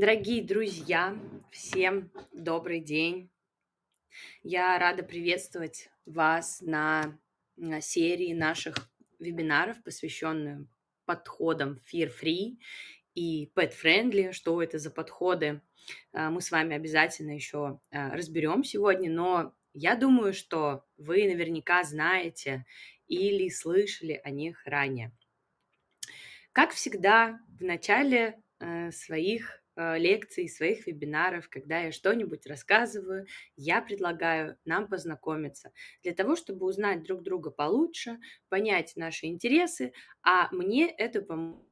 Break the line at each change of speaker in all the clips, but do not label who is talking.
Дорогие друзья, всем добрый день. Я рада приветствовать вас на, на серии наших вебинаров, посвященных подходам Fear Free и Pet Friendly. Что это за подходы, э, мы с вами обязательно еще э, разберем сегодня, но я думаю, что вы наверняка знаете или слышали о них ранее. Как всегда, в начале э, своих Э, лекций, своих вебинаров, когда я что-нибудь рассказываю, я предлагаю нам познакомиться для того, чтобы узнать друг друга получше, понять наши интересы, а мне это поможет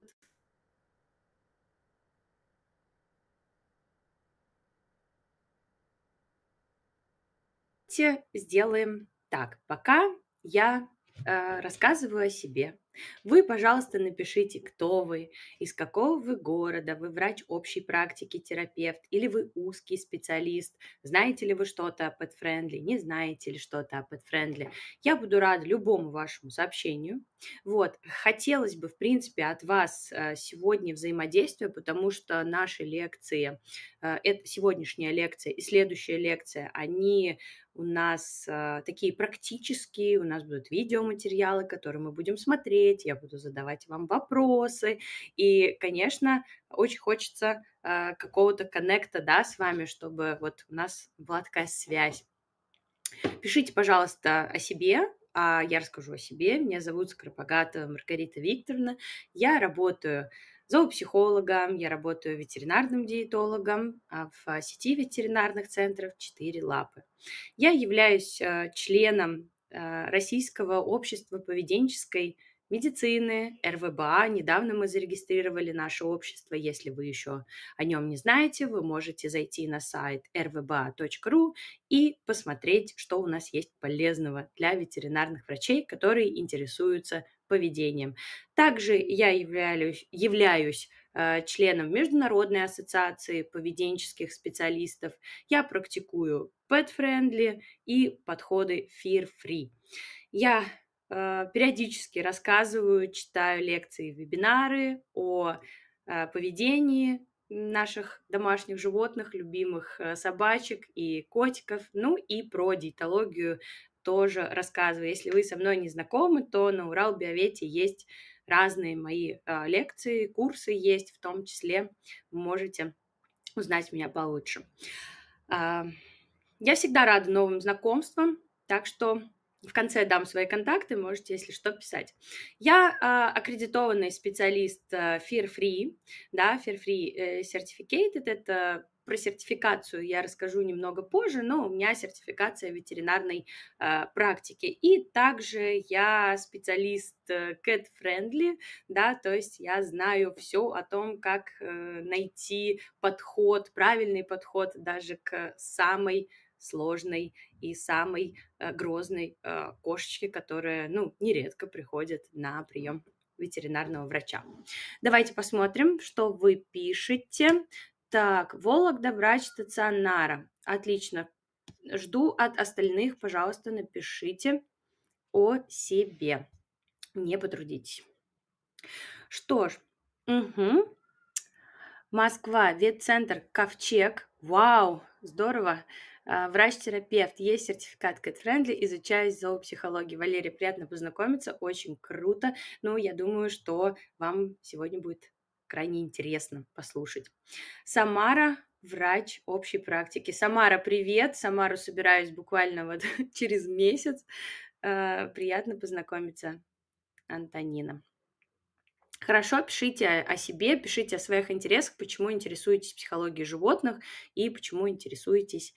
сделаем так. Пока я э, рассказываю о себе, вы, пожалуйста, напишите, кто вы, из какого вы города, вы врач общей практики, терапевт, или вы узкий специалист, знаете ли вы что-то о Pet не знаете ли что-то о Pet Я буду рада любому вашему сообщению. Вот, хотелось бы, в принципе, от вас э, сегодня взаимодействия, потому что наши лекции, э, это сегодняшняя лекция и следующая лекция, они у нас э, такие практические, у нас будут видеоматериалы, которые мы будем смотреть, я буду задавать вам вопросы. И, конечно, очень хочется э, какого-то коннекта да, с вами, чтобы вот у нас была такая связь. Пишите, пожалуйста, о себе, а я расскажу о себе. Меня зовут Скоропогата Маргарита Викторовна. Я работаю зоопсихологом, я работаю ветеринарным диетологом а в сети ветеринарных центров «Четыре лапы». Я являюсь э, членом э, Российского общества поведенческой медицины, РВБА. Недавно мы зарегистрировали наше общество. Если вы еще о нем не знаете, вы можете зайти на сайт rvba.ru а и посмотреть, что у нас есть полезного для ветеринарных врачей, которые интересуются поведением. Также я являюсь, являюсь э, членом Международной ассоциации поведенческих специалистов. Я практикую pet-friendly и подходы fear-free. Я Э, периодически рассказываю, читаю лекции, вебинары о э, поведении наших домашних животных, любимых э, собачек и котиков, ну и про диетологию тоже рассказываю. Если вы со мной не знакомы, то на Урал Биовете есть разные мои лекции, курсы есть, в том числе можете узнать меня получше. Я всегда рада новым знакомствам, так что в конце дам свои контакты, можете, если что, писать. Я э, аккредитованный специалист э, Fear Free, да, Fear Free э, Certificated, это про сертификацию я расскажу немного позже, но у меня сертификация ветеринарной э, практики. И также я специалист э, cat-friendly, да, то есть я знаю все о том, как э, найти подход, правильный подход даже к самой сложной и самой э, грозной э, кошечки, которая, ну, нередко приходит на прием ветеринарного врача. Давайте посмотрим, что вы пишете. Так, Вологда, врач стационара. Отлично. Жду от остальных, пожалуйста, напишите о себе. Не потрудитесь. Что ж, угу. Москва, ветцентр, ковчег. Вау, здорово. А, врач-терапевт, есть сертификат Cat Friendly, изучаю зоопсихологию. Валерия, приятно познакомиться, очень круто. Ну, я думаю, что вам сегодня будет крайне интересно послушать. Самара, врач общей практики. Самара, привет! Самару собираюсь буквально вот через месяц. А, приятно познакомиться, Антонина. Хорошо, пишите о себе, пишите о своих интересах, почему интересуетесь психологией животных и почему интересуетесь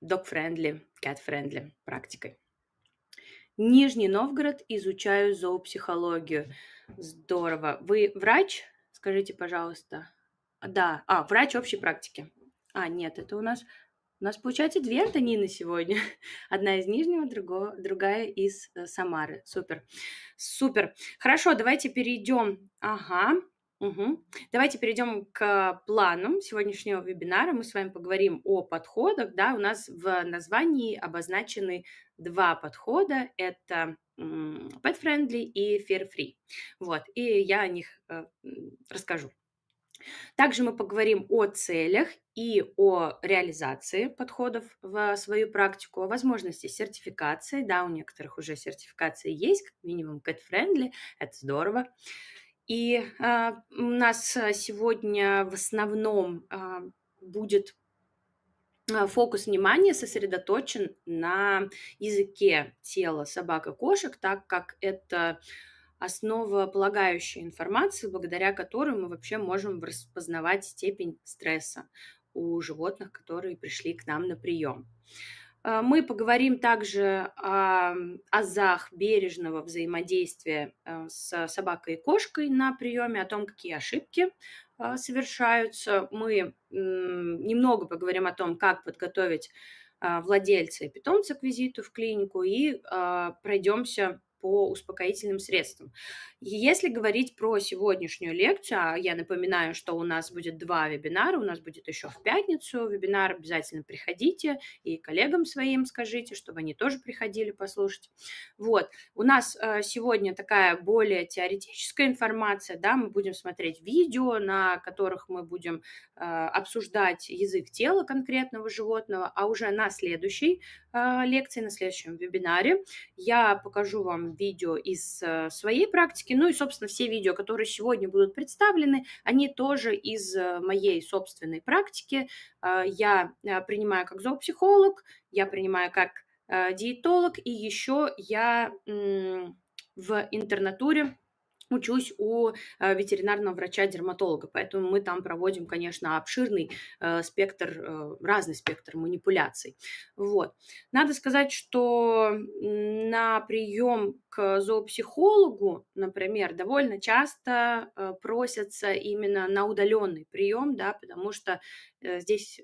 Док-френдли, а, кэт-френдли, а, практикой. Нижний Новгород, изучаю зоопсихологию. Здорово. Вы врач? Скажите, пожалуйста. Да, а, врач общей практики. А, нет, это у нас... У нас получается две Антонины сегодня. Одна из Нижнего, другого, другая из э, Самары. Супер. Супер. Хорошо, давайте перейдем. Ага, Мгм. Давайте перейдем к плану сегодняшнего вебинара. Мы с вами поговорим о подходах. Да, у нас в названии обозначены два подхода. Это м, pet-friendly и fear-free. Вот, и я о них э, расскажу. Также мы поговорим о целях и о реализации подходов в свою практику, о возможности сертификации. Да, у некоторых уже сертификация есть, как минимум cat-friendly, это здорово. И э, у нас э, сегодня в основном а, э, будет фокус внимания сосредоточен на языке тела собак и кошек, так как это основополагающая информация, благодаря которой мы вообще можем распознавать степень стресса у животных, которые пришли к нам на прием. Э, мы поговорим также о азах бережного взаимодействия э, с собакой и кошкой на приеме, о том, какие ошибки э, совершаются. Мы немного поговорим о том, как подготовить владельца и питомца к визиту в клинику и пройдемся по успокоительным средствам. Если говорить про сегодняшнюю лекцию, а я напоминаю, что у нас будет два вебинара, у нас будет еще в пятницу вебинар, обязательно приходите и коллегам своим скажите, чтобы они тоже приходили послушать. Вот, у нас э, сегодня такая более теоретическая информация, да, мы будем смотреть видео, на которых мы будем а, обсуждать язык тела конкретного животного, а уже на следующей а, лекции, на следующем вебинаре я покажу вам видео из э, своей практики, ну и, собственно, все видео, которые сегодня будут представлены, они тоже из э, моей собственной практики. А, я э, принимаю как зоопсихолог, я принимаю как диетолог, и еще я в интернатуре учусь у э, ветеринарного врача-дерматолога, поэтому мы там проводим, конечно, обширный э, спектр, э, разный спектр манипуляций. Вот. Надо сказать, что на прием к зоопсихологу, например, довольно часто просятся именно на удаленный прием, да, потому что здесь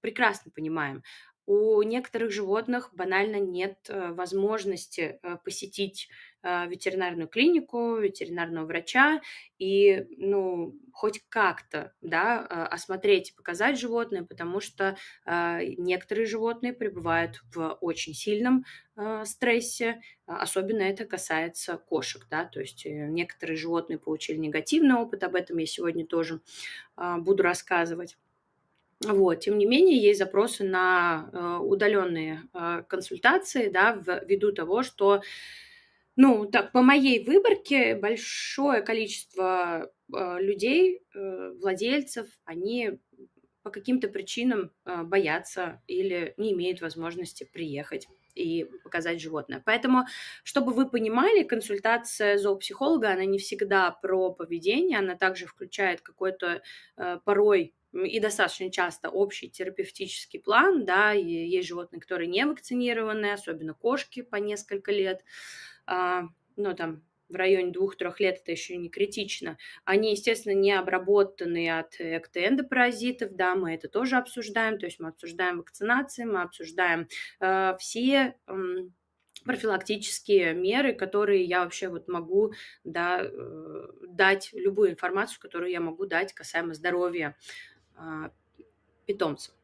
прекрасно понимаем, у некоторых животных банально нет возможности посетить а, ветеринарную клинику, ветеринарного врача и, ну, хоть как-то, да, а, осмотреть и показать животное, потому что а, некоторые животные пребывают в очень сильном стрессе, особенно это касается кошек, да, то есть э, некоторые животные получили негативный опыт, об этом я сегодня тоже буду рассказывать. Вот. Тем не менее, есть запросы на э, удаленные консультации, да, ввиду того, что ну, так, по моей выборке большое количество э, людей, э, владельцев, они по каким-то причинам э, боятся или не имеют возможности приехать и показать животное. Поэтому, чтобы вы понимали, консультация зоопсихолога, она не всегда про поведение, она также включает какой-то э, порой и достаточно часто общий терапевтический план, да, и есть животные, которые не вакцинированы, особенно кошки по несколько лет, а, ну, там, в районе двух-трех лет это еще не критично. Они, естественно, не обработаны от эктоэнда да, мы это тоже обсуждаем, то есть мы обсуждаем вакцинации, мы обсуждаем э, все э, профилактические меры, которые я вообще вот могу да, э, дать, любую информацию, которую я могу дать касаемо здоровья э, питомцев.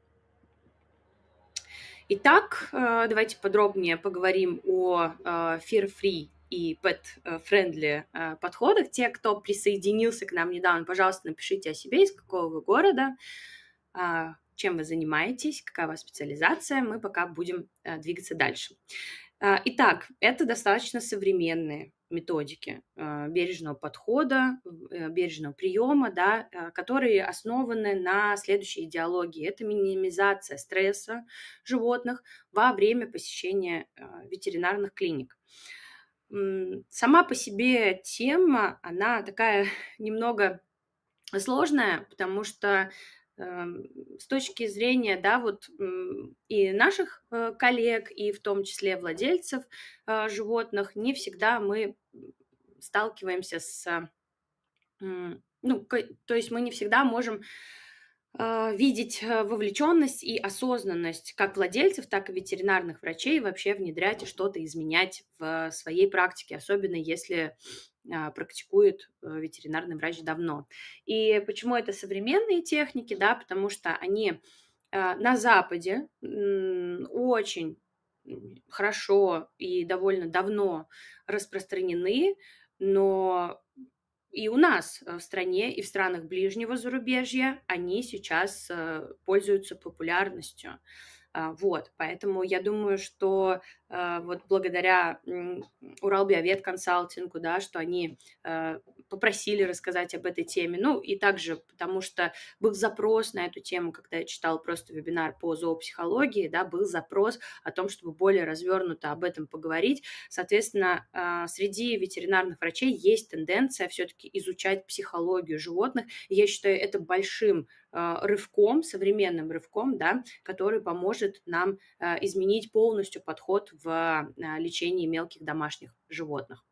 Итак, э, давайте подробнее поговорим о э, fear-free и pet-friendly э, подходах. Те, кто присоединился к нам недавно, пожалуйста, напишите о себе, из какого вы города, чем вы занимаетесь, какая у вас специализация. Мы пока будем двигаться дальше. Итак, это достаточно современные методики э, бережного подхода, э, бережного приема, да, э, которые основаны на следующей идеологии. Это минимизация стресса животных во время посещения ветеринарных клиник. Сама по себе тема, она такая немного сложная, потому что Эм, с точки зрения, да, вот и наших э, коллег, и в том числе владельцев э, животных, не всегда мы сталкиваемся с, ну, то есть мы не всегда можем а, видеть э, вовлеченность и осознанность как владельцев, так и ветеринарных врачей вообще внедрять и что-то изменять в своей практике, особенно если а, практикует э, ветеринарный врач давно. И почему это современные техники, да, потому что они а, на Западе очень хорошо и довольно давно распространены, но и у нас э, в стране, и в странах ближнего зарубежья они сейчас э, пользуются популярностью. А, вот, поэтому я думаю, что э, вот благодаря Уралбиовет консалтингу, да, что они попросили рассказать об этой теме. Ну и также потому что был запрос на эту тему, когда я читала просто вебинар по зоопсихологии, да, был запрос о том, чтобы более развернуто об этом поговорить. Соответственно, а, среди ветеринарных врачей есть тенденция все-таки изучать психологию животных. И я считаю это большим а, рывком, современным рывком, да, который поможет нам а, изменить полностью подход в лечении мелких домашних животных.